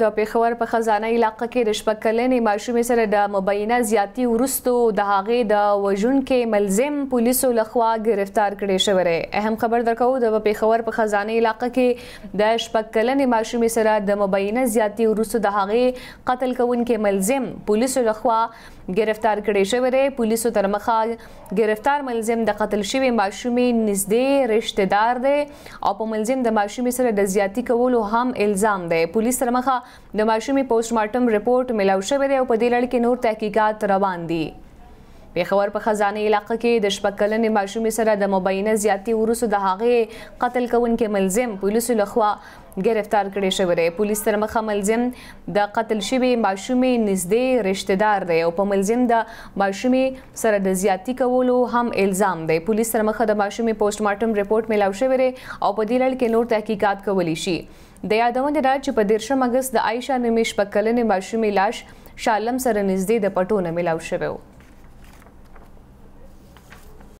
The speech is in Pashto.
ټاپو د پیښور په خزانه علاقې کې د شپږ کلنې ماشومې سره د مبینه زیاتی ورستو د هغې د وژونکې ملزم پولیسو لخوا گرفتار کړی شوی دی اهم خبر درکو د پیښور په خزانه علاقې کې د شپږ کلنې ماشومې سره د مبینه زیاتی ورستو د هغې قتل کوونکې ملزم پولیسو لخوا گرفتار کړی شوی دی پولیسو تر مخه گرفتار ملزم د قتل شوی ماشومې نږدې رشتہ دار دی او په ملزم د ماشومې سره د زیاتی کولو هم الزام دی پولیس تر مخه د ماشومې پوسټمارټم رپورټ ملو شوی دی او په دې لړ کې نور تحقیقات روان دي پیښور په خزانه علاقه کې د شپږ کلنې ماشومې سره د مبینه زیاتې وروسو د هغې قتل کوونکې ملزم پولیسو لخوا گرفتار کړی شوی دی پولیس تر مخه ملزم د قتل شوی ماشومې نږدې رشتہ دار دی او په ملزم د ماشومې سره د زیاتی کولو هم الزام دی پولیس تر مخه د ماشومې پوسټ مارټم رپورت میلاو شوی دی او په دې لړ کې نور تحقیقات کولی شي د یادونه ده چې په 13 اگست د عائشہ نمیش پکلنې ماشومې لاش شالم سره نږدې د پټونه میلاو شوی و